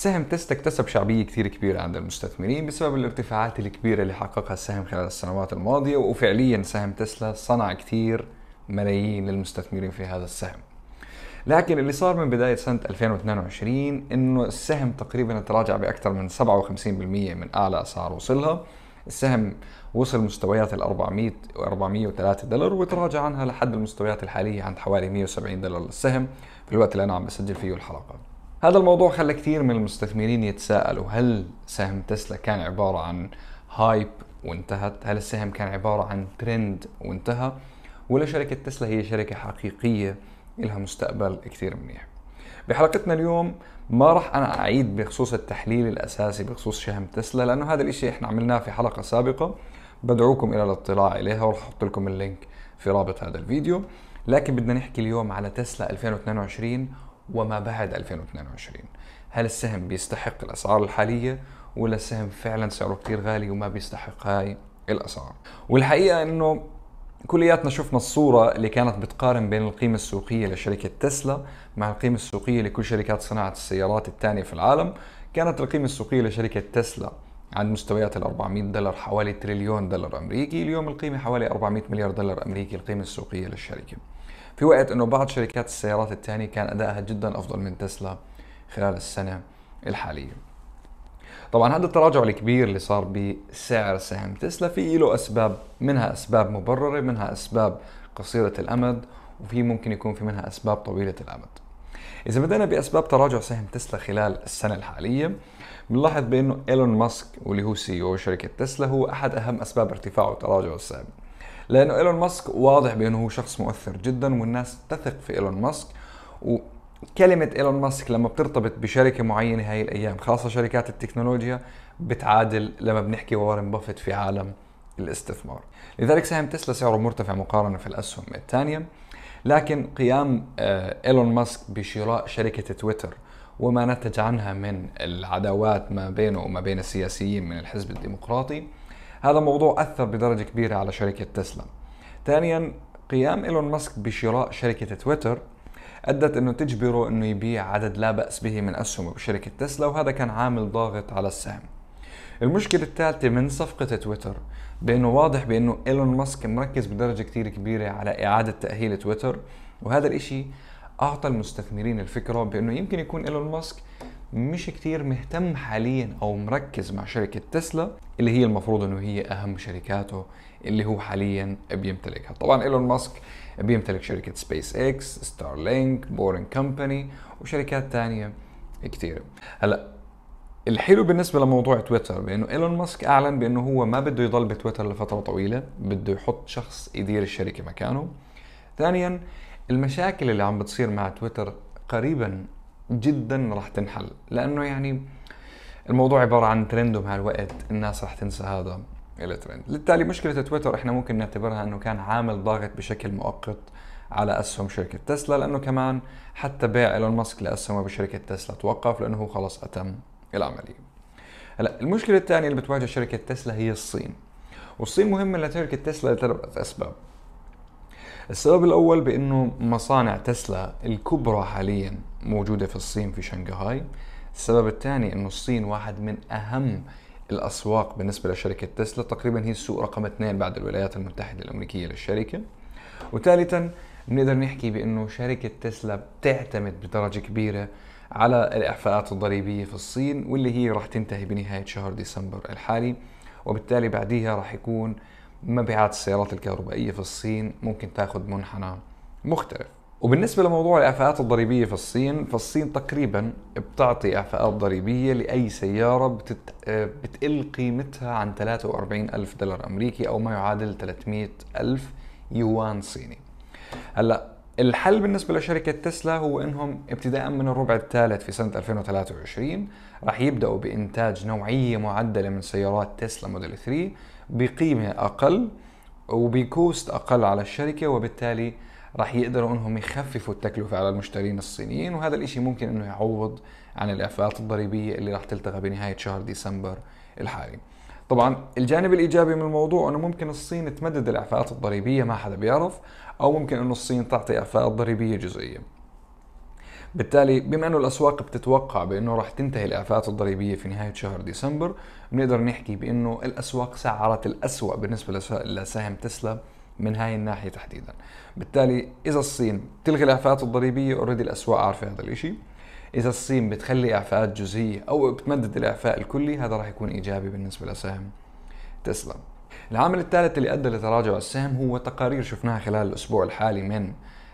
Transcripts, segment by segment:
سهم تسلا اكتسب شعبية كثير كبيرة عند المستثمرين بسبب الارتفاعات الكبيرة اللي حققها السهم خلال السنوات الماضية وفعليا سهم تسلا صنع كثير ملايين للمستثمرين في هذا السهم لكن اللي صار من بداية سنة 2022 انه السهم تقريبا تراجع بأكثر من 57% من أعلى أسعار وصلها السهم وصل مستويات ال 400 و 403 دولار وتراجع عنها لحد المستويات الحالية عند حوالي 170 دولار للسهم في الوقت اللي أنا عم بسجل فيه الحلقة هذا الموضوع خلى كثير من المستثمرين يتساءلوا هل سهم تسلا كان عبارة عن هايب وانتهت هل السهم كان عبارة عن ترند وانتهى ولا شركة تسلا هي شركة حقيقية لها مستقبل كثير منيح بحلقتنا اليوم ما راح انا اعيد بخصوص التحليل الاساسي بخصوص سهم تسلا لانه هذا الاشي احنا عملناه في حلقة سابقة بدعوكم الى الاطلاع عليها وراح احط لكم اللينك في رابط هذا الفيديو لكن بدنا نحكي اليوم على تسلا 2022 وما بعد 2022 هل السهم بيستحق الأسعار الحالية ولا السهم فعلا سعره كثير غالي وما بيستحق هاي الأسعار والحقيقة أنه كلياتنا شفنا الصورة اللي كانت بتقارن بين القيمة السوقية لشركة تسلا مع القيمة السوقية لكل شركات صناعة السيارات الثانية في العالم كانت القيمة السوقية لشركة تسلا عند مستويات ال 400 دولار حوالي تريليون دولار امريكي، اليوم القيمه حوالي 400 مليار دولار امريكي القيمه السوقيه للشركه. في وقت انه بعض شركات السيارات الثانيه كان ادائها جدا افضل من تسلا خلال السنه الحاليه طبعا هذا التراجع الكبير اللي صار بسعر سهم تسلا في له اسباب منها اسباب مبرره منها اسباب قصيره الامد وفي ممكن يكون في منها اسباب طويله الامد اذا بدأنا باسباب تراجع سهم تسلا خلال السنه الحاليه بنلاحظ بانه ايلون ماسك واللي هو سي او e شركه تسلا هو احد اهم اسباب ارتفاع وتراجع السهم لانه ايلون ماسك واضح بانه هو شخص مؤثر جدا والناس تثق في ايلون ماسك وكلمة ايلون ماسك لما بترتبط بشركة معينة هاي الايام خاصة شركات التكنولوجيا بتعادل لما بنحكي وارن بافيت في عالم الاستثمار لذلك سهم تسلا سعره مرتفع مقارنة في الاسهم الثانية لكن قيام آه، ايلون ماسك بشراء شركة تويتر وما نتج عنها من العداوات ما بينه وما بين السياسيين من الحزب الديمقراطي هذا موضوع أثر بدرجة كبيرة على شركة تسلا ثانيا قيام إيلون ماسك بشراء شركة تويتر أدت أنه تجبره أنه يبيع عدد لا بأس به من أسهمه بشركة تسلا وهذا كان عامل ضاغط على السهم المشكلة الثالثة من صفقة تويتر بأنه واضح بأنه إيلون ماسك مركز بدرجة كتير كبيرة على إعادة تأهيل تويتر وهذا الإشي أعطى المستثمرين الفكرة بأنه يمكن يكون إيلون ماسك مش كتير مهتم حاليا او مركز مع شركه تسلا اللي هي المفروض انه هي اهم شركاته اللي هو حاليا بيمتلكها طبعا ايلون ماسك بيمتلك شركه سبيس اكس ستارلينك بورين كومباني وشركات تانية كتير هلا الحلو بالنسبة لموضوع تويتر بأنه إيلون ماسك أعلن بأنه هو ما بده يضل بتويتر لفترة طويلة بده يحط شخص يدير الشركة مكانه ثانيا المشاكل اللي عم بتصير مع تويتر قريبا جدا راح تنحل لانه يعني الموضوع عباره عن ترند ومع الوقت الناس راح تنسى هذا الترند بالتالي مشكله تويتر احنا ممكن نعتبرها انه كان عامل ضاغط بشكل مؤقت على اسهم شركه تسلا لانه كمان حتى بيع ايلون ماسك لاسهمه بشركه تسلا توقف لانه هو خلص اتم العمليه هلا المشكله الثانيه اللي بتواجه شركه تسلا هي الصين والصين مهمه لشركه تسلا لثلاث اسباب السبب الأول بأنه مصانع تسلا الكبرى حاليا موجودة في الصين في شنغهاي السبب الثاني أنه الصين واحد من أهم الأسواق بالنسبة لشركة تسلا تقريبا هي السوق رقم اثنين بعد الولايات المتحدة الأمريكية للشركة وثالثا بنقدر نحكي بأنه شركة تسلا بتعتمد بدرجة كبيرة على الإعفاءات الضريبية في الصين واللي هي راح تنتهي بنهاية شهر ديسمبر الحالي وبالتالي بعديها راح يكون مبيعات السيارات الكهربائية في الصين ممكن تاخذ منحنى مختلف وبالنسبة لموضوع الإعفاءات الضريبية في الصين فالصين تقريبا بتعطي إعفاءات ضريبية لأي سيارة بتت... آه، بتقل قيمتها عن 43 ألف دولار أمريكي أو ما يعادل 300 ألف يوان صيني هلا الحل بالنسبة لشركة تسلا هو انهم ابتداء من الربع الثالث في سنة 2023 راح يبدأوا بإنتاج نوعية معدلة من سيارات تسلا موديل 3 بقيمة أقل وبكوست أقل على الشركة وبالتالي راح يقدروا انهم يخففوا التكلفة على المشترين الصينيين وهذا الاشي ممكن انه يعوض عن الإعفاءات الضريبية اللي راح تلتغى بنهاية شهر ديسمبر الحالي طبعا الجانب الايجابي من الموضوع انه ممكن الصين تمدد الاعفاءات الضريبيه ما حدا بيعرف او ممكن انه الصين تعطي اعفاءات ضريبيه جزئيه بالتالي بما انه الاسواق بتتوقع بانه راح تنتهي الاعفاءات الضريبيه في نهايه شهر ديسمبر بنقدر نحكي بانه الاسواق سعرت الاسوأ بالنسبه لسهم تسلا من هاي الناحيه تحديدا بالتالي اذا الصين تلغي الاعفاءات الضريبيه اوريدي الاسواق عارفه هذا الشيء اذا الصين بتخلي اعفاءات جزئيه او بتمدد الاعفاء الكلي هذا راح يكون ايجابي بالنسبه لسهم تسلا العامل الثالث اللي ادى لتراجع السهم هو تقارير شفناها خلال الاسبوع الحالي من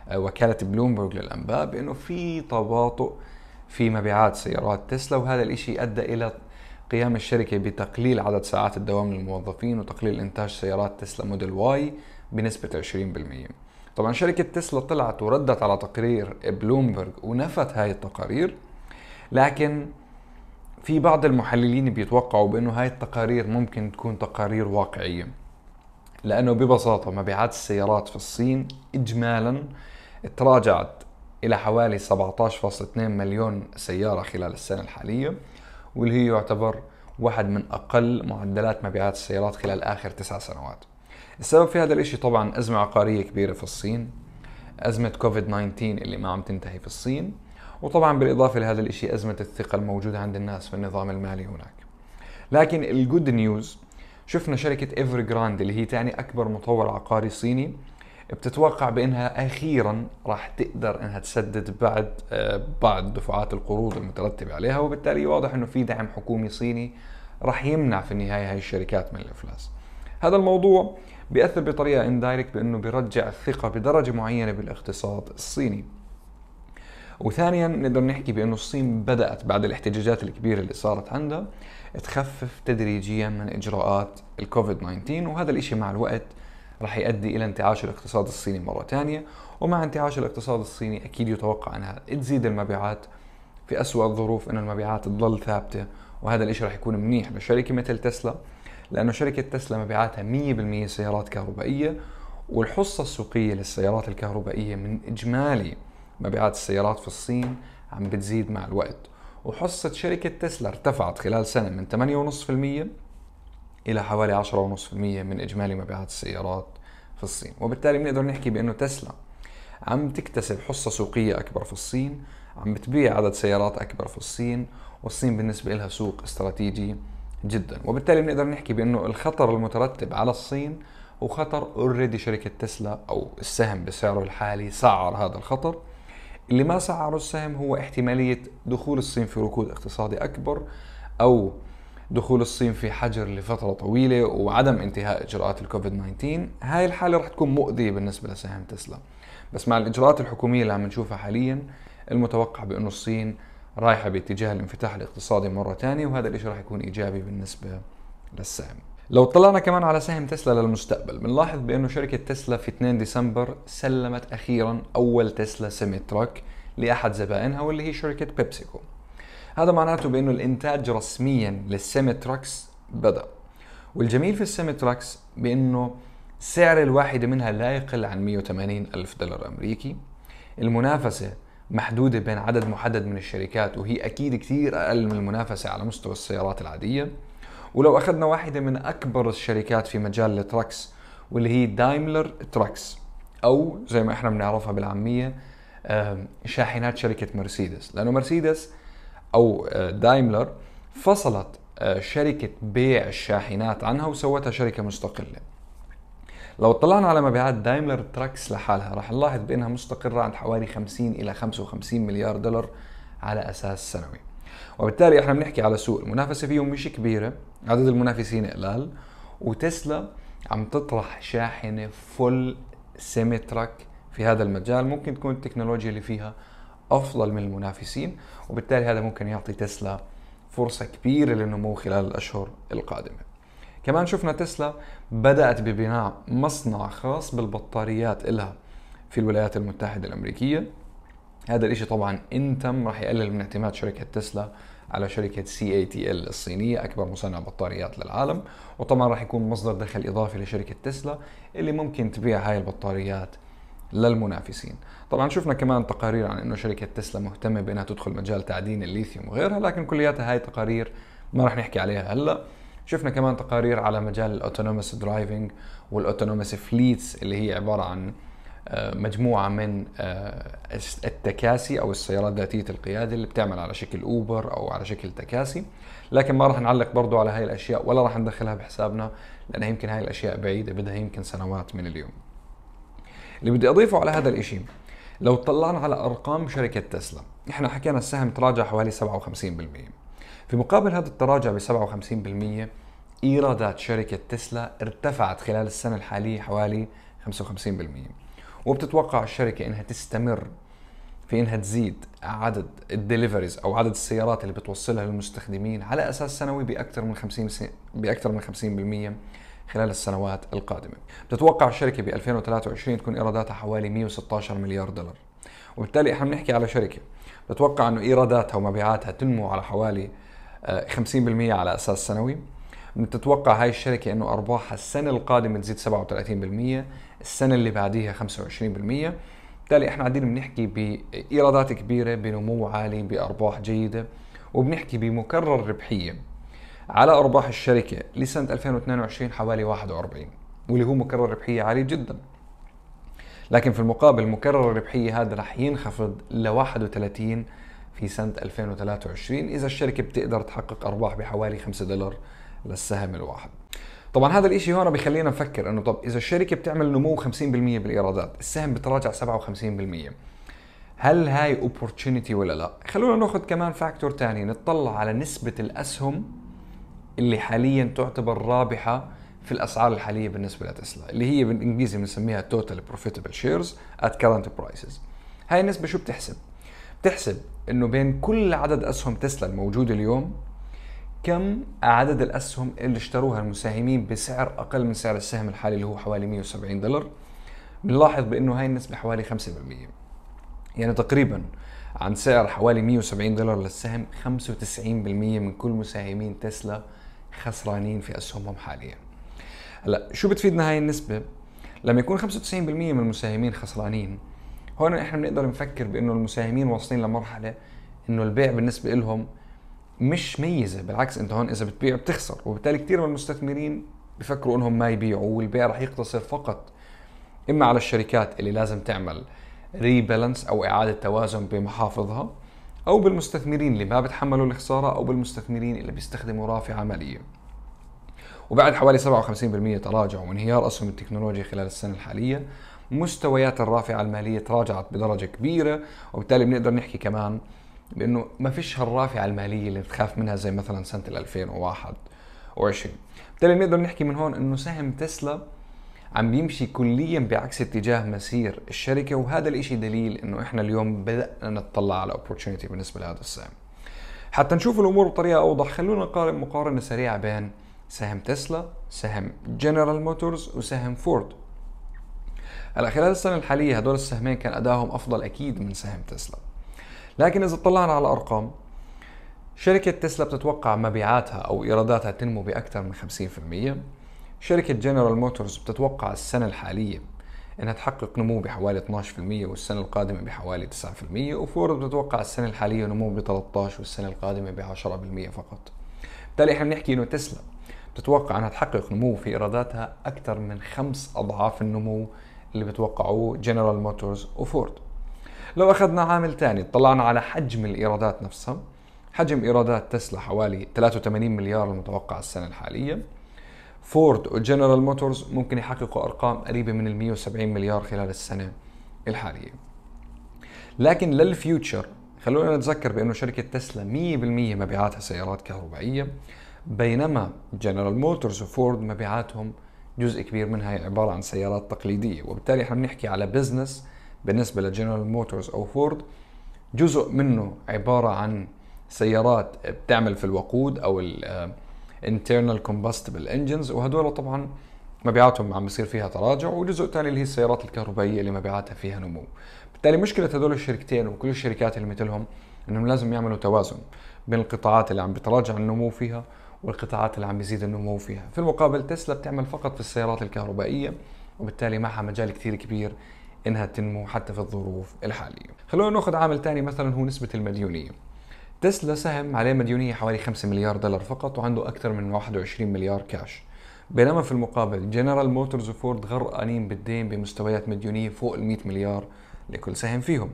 آه، وكالة بلومبرج للأنباء بأنه في تباطؤ في مبيعات سيارات تسلا وهذا الإشي أدى إلى قيام الشركة بتقليل عدد ساعات الدوام للموظفين وتقليل إنتاج سيارات تسلا موديل واي بنسبة 20% طبعا شركة تسلا طلعت وردت على تقرير بلومبرج ونفت هاي التقارير لكن في بعض المحللين بيتوقعوا بأنه هاي التقارير ممكن تكون تقارير واقعية لأنه ببساطة مبيعات السيارات في الصين إجمالا تراجعت إلى حوالي 17.2 مليون سيارة خلال السنة الحالية واللي هي يعتبر واحد من أقل معدلات مبيعات السيارات خلال آخر تسع سنوات السبب في هذا الإشي طبعا أزمة عقارية كبيرة في الصين أزمة كوفيد 19 اللي ما عم تنتهي في الصين وطبعا بالإضافة لهذا الإشي أزمة الثقة الموجودة عند الناس في النظام المالي هناك لكن الجود نيوز شفنا شركة ايفر جراند اللي هي ثاني أكبر مطور عقاري صيني بتتوقع بانها اخيرا راح تقدر انها تسدد بعد آه، بعض دفعات القروض المترتبه عليها وبالتالي واضح انه في دعم حكومي صيني راح يمنع في النهايه هاي الشركات من الافلاس. هذا الموضوع بياثر بطريقه اندايركت بانه بيرجع الثقه بدرجه معينه بالاقتصاد الصيني. وثانيا نقدر نحكي بانه الصين بدات بعد الاحتجاجات الكبيره اللي صارت عندها تخفف تدريجيا من اجراءات الكوفيد 19 وهذا الاشي مع الوقت راح يؤدي إلى انتعاش الاقتصاد الصيني مرة ثانية ومع انتعاش الاقتصاد الصيني أكيد يتوقع أنها تزيد المبيعات في أسوأ الظروف أن المبيعات تظل ثابتة وهذا الإشي راح يكون منيح لشركة مثل تسلا لأنه شركة تسلا مبيعاتها 100% سيارات كهربائية والحصة السوقية للسيارات الكهربائية من إجمالي مبيعات السيارات في الصين عم بتزيد مع الوقت وحصة شركة تسلا ارتفعت خلال سنة من 8.5% إلى حوالي 10.5% من إجمالي مبيعات السيارات في الصين وبالتالي بنقدر نحكي بأنه تسلا عم تكتسب حصة سوقية أكبر في الصين عم بتبيع عدد سيارات أكبر في الصين والصين بالنسبة لها سوق استراتيجي جدا وبالتالي بنقدر نحكي بأنه الخطر المترتب على الصين وخطر اوريدي شركة تسلا أو السهم بسعره الحالي سعر هذا الخطر اللي ما سعره السهم هو احتمالية دخول الصين في ركود اقتصادي أكبر أو دخول الصين في حجر لفترة طويلة وعدم انتهاء إجراءات الكوفيد 19 هاي الحالة رح تكون مؤذية بالنسبة لسهم تسلا بس مع الإجراءات الحكومية اللي عم نشوفها حاليا المتوقع بأنه الصين رايحة باتجاه الانفتاح الاقتصادي مرة ثانية وهذا الإشي رح يكون إيجابي بالنسبة للسهم لو طلعنا كمان على سهم تسلا للمستقبل بنلاحظ بأنه شركة تسلا في 2 ديسمبر سلمت أخيرا أول تسلا سيمي تراك لأحد زبائنها واللي هي شركة بيبسيكو هذا معناته بانه الانتاج رسميا للسيمي تراكس بدا والجميل في السيمي تراكس بانه سعر الواحدة منها لا يقل عن 180 ألف دولار أمريكي المنافسة محدودة بين عدد محدد من الشركات وهي أكيد كثير أقل من المنافسة على مستوى السيارات العادية ولو أخذنا واحدة من أكبر الشركات في مجال التراكس واللي هي دايملر تراكس أو زي ما إحنا بنعرفها بالعامية شاحنات شركة مرسيدس لأنه مرسيدس او آه، دايملر فصلت آه، شركة بيع الشاحنات عنها وسوتها شركة مستقلة لو اطلعنا على مبيعات دايملر تراكس لحالها راح نلاحظ بأنها مستقرة عند حوالي 50 إلى 55 مليار دولار على أساس سنوي وبالتالي احنا بنحكي على سوق المنافسة فيهم مش كبيرة عدد المنافسين قلال وتسلا عم تطرح شاحنة فل سيمي تراك في هذا المجال ممكن تكون التكنولوجيا اللي فيها افضل من المنافسين وبالتالي هذا ممكن يعطي تسلا فرصه كبيره للنمو خلال الاشهر القادمه. كمان شفنا تسلا بدات ببناء مصنع خاص بالبطاريات لها في الولايات المتحده الامريكيه. هذا الشيء طبعا ان تم راح يقلل من اعتماد شركه تسلا على شركة سي اي تي ال الصينية أكبر مصنع بطاريات للعالم وطبعا راح يكون مصدر دخل إضافي لشركة تسلا اللي ممكن تبيع هاي البطاريات للمنافسين طبعا شفنا كمان تقارير عن انه شركه تسلا مهتمه بانها تدخل مجال تعدين الليثيوم وغيرها لكن كلياتها هاي تقارير ما رح نحكي عليها هلا شفنا كمان تقارير على مجال الاوتونوموس درايفنج والاوتونوموس فليتس اللي هي عباره عن آه، مجموعه من آه، التكاسي او السيارات ذاتيه القياده اللي بتعمل على شكل اوبر او على شكل تكاسي لكن ما راح نعلق برضو على هاي الاشياء ولا راح ندخلها بحسابنا لانها يمكن هاي الاشياء بعيده بدها يمكن سنوات من اليوم اللي بدي اضيفه على هذا الشيء لو طلعنا على ارقام شركه تسلا احنا حكينا السهم تراجع حوالي 57% في مقابل هذا التراجع ب 57% ايرادات شركه تسلا ارتفعت خلال السنه الحاليه حوالي 55% وبتتوقع الشركه انها تستمر في انها تزيد عدد الدليفريز او عدد السيارات اللي بتوصلها للمستخدمين على اساس سنوي باكثر من 50 باكثر من 50% خلال السنوات القادمة بتتوقع الشركة ب 2023 تكون إيراداتها حوالي 116 مليار دولار وبالتالي احنا بنحكي على شركة بتوقع أنه إيراداتها ومبيعاتها تنمو على حوالي 50% آه، على أساس سنوي بتتوقع هاي الشركة أنه أرباحها السنة القادمة تزيد 37% السنة اللي بعديها 25% بالتالي احنا قاعدين بنحكي بايرادات كبيره بنمو عالي بارباح جيده وبنحكي بمكرر ربحيه على أرباح الشركة لسنة 2022 حوالي 41 واللي هو مكرر ربحية عالي جدا لكن في المقابل مكرر الربحية هذا رح ينخفض ل 31 في سنة 2023 إذا الشركة بتقدر تحقق أرباح بحوالي 5 دولار للسهم الواحد طبعا هذا الاشي هون بخلينا نفكر انه طب اذا الشركه بتعمل نمو 50% بالايرادات السهم بتراجع 57% هل هاي اوبورتونيتي ولا لا خلونا ناخذ كمان فاكتور تاني نطلع على نسبه الاسهم اللي حاليا تعتبر رابحه في الاسعار الحاليه بالنسبه لتسلا اللي هي بالانجليزي بنسميها توتال بروفيتبل شيرز ات كرنت برايسز هاي النسبه شو بتحسب بتحسب انه بين كل عدد اسهم تسلا الموجود اليوم كم عدد الاسهم اللي اشتروها المساهمين بسعر اقل من سعر السهم الحالي اللي هو حوالي 170 دولار بنلاحظ بانه هاي النسبه حوالي 5% يعني تقريبا عن سعر حوالي 170 دولار للسهم 95% من كل مساهمين تسلا خسرانين في اسهمهم حاليا. هلا شو بتفيدنا هاي النسبه؟ لما يكون 95% من المساهمين خسرانين هون احنا بنقدر نفكر بانه المساهمين واصلين لمرحله انه البيع بالنسبه لهم مش ميزه بالعكس انت هون اذا بتبيع بتخسر وبالتالي كثير من المستثمرين بفكروا انهم ما يبيعوا والبيع رح يقتصر فقط اما على الشركات اللي لازم تعمل ريبالانس او اعاده توازن بمحافظها او بالمستثمرين اللي ما بتحملوا الخساره او بالمستثمرين اللي بيستخدموا رافعه ماليه وبعد حوالي 57% تراجع وانهيار اسهم التكنولوجيا خلال السنه الحاليه مستويات الرافعه الماليه تراجعت بدرجه كبيره وبالتالي بنقدر نحكي كمان بانه ما فيش هالرافعه الماليه اللي بتخاف منها زي مثلا سنه 2021 بالتالي بنقدر نحكي من هون انه سهم تسلا عم بيمشي كليا بعكس اتجاه مسير الشركه وهذا الاشي دليل انه احنا اليوم بدانا نتطلع على اوبورتونيتي بالنسبه لهذا السهم حتى نشوف الامور بطريقه اوضح خلونا نقارن مقارنه سريعه بين سهم تسلا سهم جنرال موتورز وسهم فورد هلا خلال السنه الحاليه هدول السهمين كان ادائهم افضل اكيد من سهم تسلا لكن اذا اطلعنا على الارقام شركة تسلا بتتوقع مبيعاتها أو إيراداتها تنمو بأكثر من 50% شركة جنرال موتورز بتتوقع السنة الحالية انها تحقق نمو بحوالي 12% والسنة القادمة بحوالي 9% وفورد بتتوقع السنة الحالية نمو ب 13 والسنة القادمة ب 10% فقط. بالتالي احنا بنحكي انه تسلا بتتوقع انها تحقق نمو في ايراداتها اكثر من خمس اضعاف النمو اللي بتوقعوه جنرال موتورز وفورد. لو اخذنا عامل ثاني اطلعنا على حجم الايرادات نفسها حجم ايرادات تسلا حوالي 83 مليار المتوقع السنة الحالية فورد وجنرال موتورز ممكن يحققوا ارقام قريبه من ال 170 مليار خلال السنه الحاليه لكن للفيوتشر خلونا نتذكر بانه شركه تسلا 100% مبيعاتها سيارات كهربائيه بينما جنرال موتورز وفورد مبيعاتهم جزء كبير منها هي عباره عن سيارات تقليديه وبالتالي احنا بنحكي على بزنس بالنسبه لجنرال موتورز او فورد جزء منه عباره عن سيارات بتعمل في الوقود او internal combustible engines وهدول طبعا مبيعاتهم عم بيصير فيها تراجع وجزء ثاني اللي هي السيارات الكهربائيه اللي مبيعاتها فيها نمو بالتالي مشكله هدول الشركتين وكل الشركات اللي مثلهم انهم لازم يعملوا توازن بين القطاعات اللي عم بتراجع النمو فيها والقطاعات اللي عم بيزيد النمو فيها في المقابل تسلا بتعمل فقط في السيارات الكهربائيه وبالتالي معها مجال كثير كبير انها تنمو حتى في الظروف الحاليه خلونا ناخذ عامل ثاني مثلا هو نسبه المديونيه تسلا سهم عليه مديونية حوالي 5 مليار دولار فقط وعنده أكثر من 21 مليار كاش بينما في المقابل جنرال موتورز وفورد غرقانين بالدين بمستويات مديونية فوق ال 100 مليار لكل سهم فيهم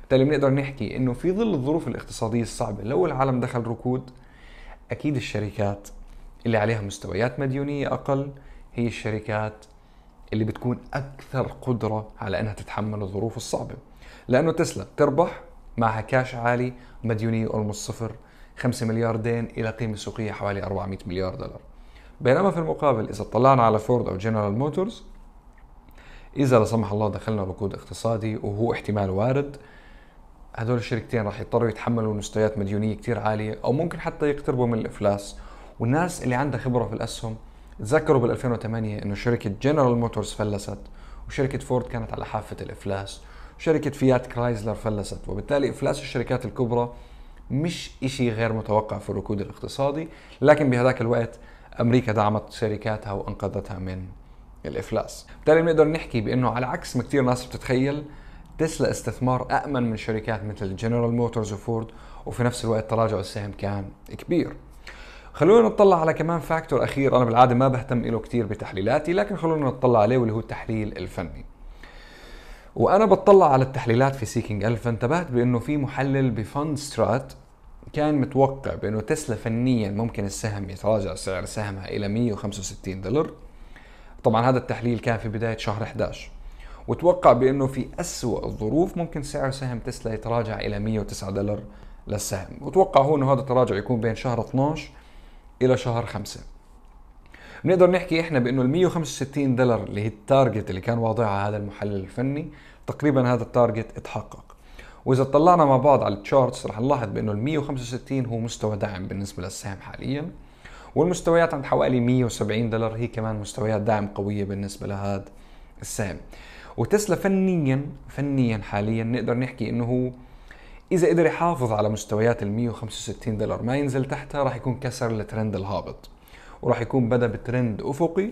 بالتالي بنقدر نحكي انه في ظل الظروف الاقتصادية الصعبة لو العالم دخل ركود اكيد الشركات اللي عليها مستويات مديونية اقل هي الشركات اللي بتكون اكثر قدرة على انها تتحمل الظروف الصعبة لانه تسلا تربح معها كاش عالي مديونية اولموست صفر 5 مليار دين الى قيمه سوقيه حوالي 400 مليار دولار بينما في المقابل اذا طلعنا على فورد او جنرال موتورز اذا لا سمح الله دخلنا ركود اقتصادي وهو احتمال وارد هدول الشركتين راح يضطروا يتحملوا مستويات مديونيه كثير عاليه او ممكن حتى يقتربوا من الافلاس والناس اللي عندها خبره في الاسهم تذكروا بال 2008 انه شركه جنرال موتورز فلست وشركه فورد كانت على حافه الافلاس شركة فيات كرايزلر فلست وبالتالي إفلاس الشركات الكبرى مش إشي غير متوقع في الركود الاقتصادي لكن بهذاك الوقت أمريكا دعمت شركاتها وأنقذتها من الإفلاس بالتالي بنقدر نحكي بأنه على عكس ما كثير ناس بتتخيل تسلا استثمار أأمن من شركات مثل جنرال موتورز وفورد وفي نفس الوقت تراجع السهم كان كبير خلونا نطلع على كمان فاكتور أخير أنا بالعادة ما بهتم له كثير بتحليلاتي لكن خلونا نطلع عليه واللي هو التحليل الفني وانا بتطلع على التحليلات في سيكينج الف انتبهت بانه في محلل بفند سترات كان متوقع بانه تسلا فنيا ممكن السهم يتراجع سعر سهمها الى 165 دولار طبعا هذا التحليل كان في بدايه شهر 11 وتوقع بانه في اسوأ الظروف ممكن سعر سهم تسلا يتراجع الى 109 دولار للسهم وتوقع هو انه هذا التراجع يكون بين شهر 12 الى شهر 5 بنقدر نحكي احنا بانه ال 165 دولار اللي هي التارجت اللي كان واضعها هذا المحلل الفني تقريبا هذا التارجت اتحقق واذا طلعنا مع بعض على التشارتس رح نلاحظ بانه ال 165 هو مستوى دعم بالنسبه للسهم حاليا والمستويات عند حوالي 170 دولار هي كمان مستويات دعم قويه بالنسبه لهذا السهم وتسلا فنيا فنيا حاليا نقدر نحكي انه هو اذا قدر يحافظ على مستويات ال 165 دولار ما ينزل تحتها راح يكون كسر الترند الهابط وراح يكون بدا بترند افقي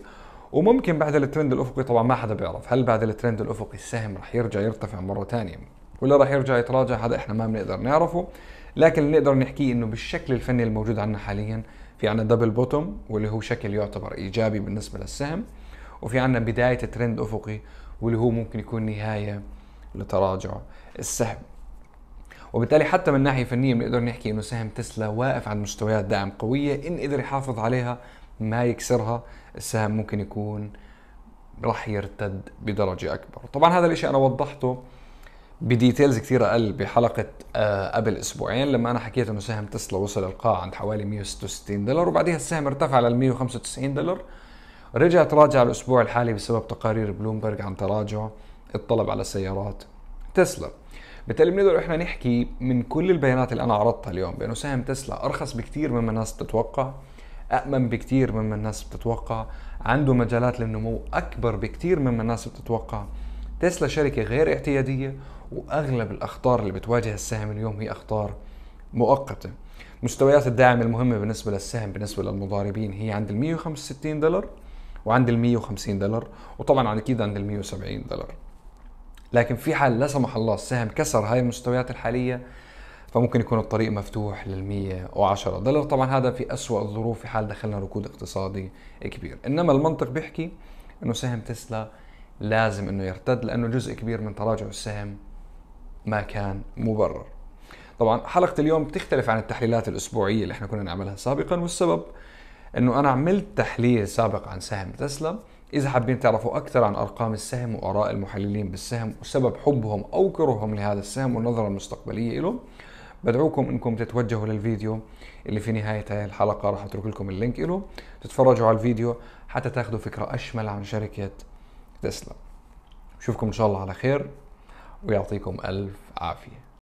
وممكن بعد الترند الافقي طبعا ما حدا بيعرف هل بعد الترند الافقي السهم راح يرجع يرتفع مره ثانيه ولا راح يرجع يتراجع هذا احنا ما بنقدر نعرفه لكن اللي نقدر نحكيه انه بالشكل الفني الموجود عندنا حاليا في عندنا دبل بوتوم واللي هو شكل يعتبر ايجابي بالنسبه للسهم وفي عندنا بدايه ترند افقي واللي هو ممكن يكون نهايه لتراجع السهم وبالتالي حتى من ناحيه فنيه بنقدر نحكي انه سهم تسلا واقف عند مستويات دعم قويه ان قدر يحافظ عليها ما يكسرها السهم ممكن يكون راح يرتد بدرجة أكبر طبعا هذا الإشي أنا وضحته بديتيلز كثير أقل بحلقة آه، قبل أسبوعين لما أنا حكيت أنه سهم تسلا وصل القاع عند حوالي 166 دولار وبعدها السهم ارتفع لل 195 دولار رجع تراجع الأسبوع الحالي بسبب تقارير بلومبرج عن تراجع الطلب على سيارات تسلا بالتالي بنقدر احنا نحكي من كل البيانات اللي انا عرضتها اليوم بانه سهم تسلا ارخص بكثير مما الناس تتوقع أأمن بكتير مما الناس بتتوقع عنده مجالات للنمو أكبر بكتير مما الناس بتتوقع تسلا شركة غير اعتيادية وأغلب الأخطار اللي بتواجه السهم اليوم هي أخطار مؤقتة مستويات الدعم المهمة بالنسبة للسهم بالنسبة للمضاربين هي عند ال 165 دولار وعند ال 150 دولار وطبعا اكيد عند ال 170 دولار لكن في حال لا سمح الله السهم كسر هاي المستويات الحالية فممكن يكون الطريق مفتوح لل 110 دولار طبعا هذا في أسوأ الظروف في حال دخلنا ركود اقتصادي كبير انما المنطق بيحكي انه سهم تسلا لازم انه يرتد لانه جزء كبير من تراجع السهم ما كان مبرر طبعا حلقة اليوم بتختلف عن التحليلات الأسبوعية اللي احنا كنا نعملها سابقا والسبب انه انا عملت تحليل سابق عن سهم تسلا إذا حابين تعرفوا أكثر عن أرقام السهم وآراء المحللين بالسهم وسبب حبهم أو كرههم لهذا السهم والنظرة المستقبلية له بدعوكم انكم تتوجهوا للفيديو اللي في نهايه هاي الحلقه راح اترك لكم اللينك له تتفرجوا على الفيديو حتى تاخذوا فكره اشمل عن شركه تسلا بشوفكم ان شاء الله على خير ويعطيكم الف عافيه